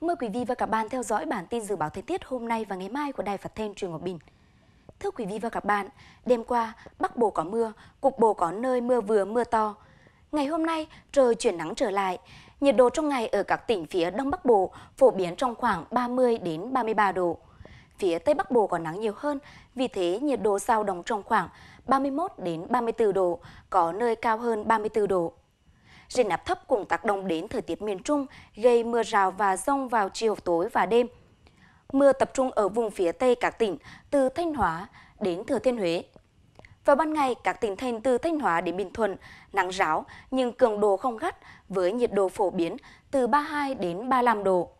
Mời quý vị và các bạn theo dõi bản tin dự báo thời tiết hôm nay và ngày mai của Đài Phát thanh Truyền Hình Bình. Thưa quý vị và các bạn, đêm qua Bắc Bộ có mưa, cục bộ có nơi mưa vừa mưa to. Ngày hôm nay trời chuyển nắng trở lại, nhiệt độ trong ngày ở các tỉnh phía Đông Bắc Bộ phổ biến trong khoảng 30 đến 33 độ. Phía Tây Bắc Bộ có nắng nhiều hơn, vì thế nhiệt độ dao động trong khoảng 31 đến 34 độ, có nơi cao hơn 34 độ. Rình áp thấp cùng tác động đến thời tiết miền Trung, gây mưa rào và rông vào chiều tối và đêm. Mưa tập trung ở vùng phía Tây các tỉnh từ Thanh Hóa đến Thừa Thiên Huế. Vào ban ngày, các tỉnh thành từ Thanh Hóa đến Bình Thuận nắng ráo nhưng cường độ không gắt với nhiệt độ phổ biến từ 32 đến 35 độ.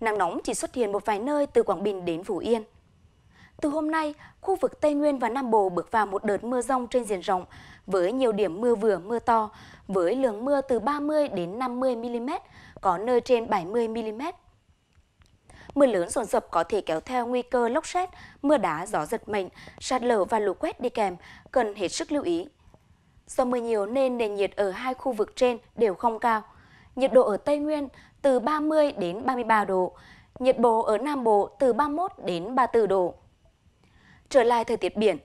Nắng nóng chỉ xuất hiện một vài nơi từ Quảng Bình đến Phú Yên. Từ hôm nay, khu vực Tây Nguyên và Nam Bộ bước vào một đợt mưa rông trên diện rộng, với nhiều điểm mưa vừa mưa to, với lượng mưa từ 30 đến 50 mm, có nơi trên 70 mm. Mưa lớn dồn dập có thể kéo theo nguy cơ lốc xét, mưa đá, gió giật mạnh, sạt lở và lũ quét đi kèm, cần hết sức lưu ý. Do mưa nhiều nên nền nhiệt ở hai khu vực trên đều không cao. Nhiệt độ ở Tây Nguyên từ 30 đến 33 độ, nhiệt độ ở Nam Bộ từ 31 đến 34 độ. Trở lại thời tiết biển,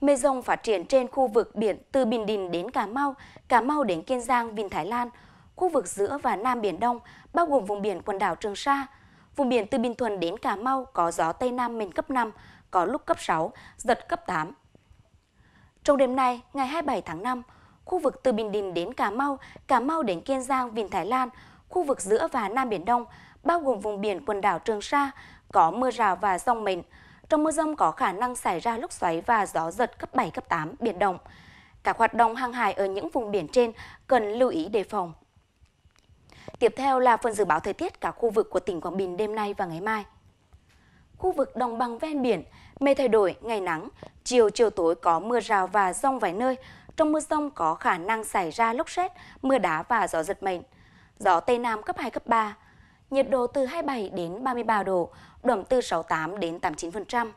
mê rông phát triển trên khu vực biển từ Bình Định đến Cà Mau, Cà Mau đến Kiên Giang, Vịnh Thái Lan, khu vực giữa và Nam Biển Đông, bao gồm vùng biển quần đảo Trường Sa. Vùng biển từ Bình Thuận đến Cà Mau có gió Tây Nam mạnh cấp 5, có lúc cấp 6, giật cấp 8. Trong đêm nay, ngày 27 tháng 5, khu vực từ Bình Định đến Cà Mau, Cà Mau đến Kiên Giang, Vịnh Thái Lan, khu vực giữa và Nam Biển Đông, bao gồm vùng biển quần đảo Trường Sa, có mưa rào và rông mạnh. Trong mưa rông có khả năng xảy ra lúc xoáy và gió giật cấp 7, cấp 8, biển động. Các hoạt động hàng hải ở những vùng biển trên cần lưu ý đề phòng. Tiếp theo là phần dự báo thời tiết cả khu vực của tỉnh Quảng Bình đêm nay và ngày mai. Khu vực đồng bằng ven biển, mây thay đổi, ngày nắng, chiều chiều tối có mưa rào và rông vài nơi. Trong mưa rông có khả năng xảy ra lốc xét, mưa đá và gió giật mạnh. Gió Tây Nam cấp 2, cấp 3, nhiệt độ từ 27 đến 33 độ, độ ẩm từ 68 đến 89%.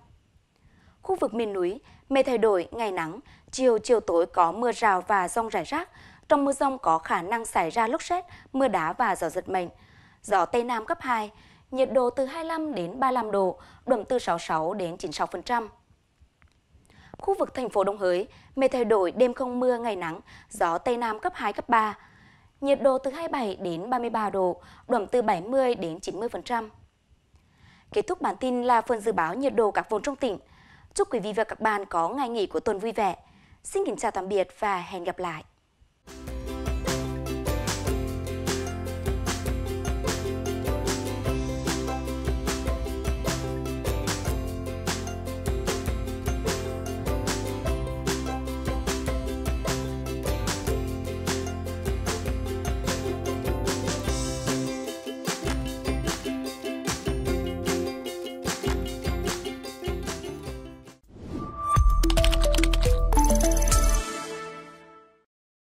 Khu vực miền núi, mây thay đổi, ngày nắng, chiều chiều tối có mưa rào và rông rải rác. Trong mưa rông có khả năng xảy ra lốc xét, mưa đá và gió giật mạnh. Gió Tây Nam cấp 2, nhiệt độ từ 25 đến 35 độ, độ ẩm từ 66 đến 96%. Khu vực thành phố Đông Hới, mây thay đổi, đêm không mưa, ngày nắng, gió Tây Nam cấp 2, cấp 3, nhiệt độ từ 27 đến 33 độ, độ ẩm từ 70 đến 90%. Kết thúc bản tin là phần dự báo nhiệt độ các vùng trong tỉnh. Chúc quý vị và các bạn có ngày nghỉ của tuần vui vẻ. Xin kính chào tạm biệt và hẹn gặp lại.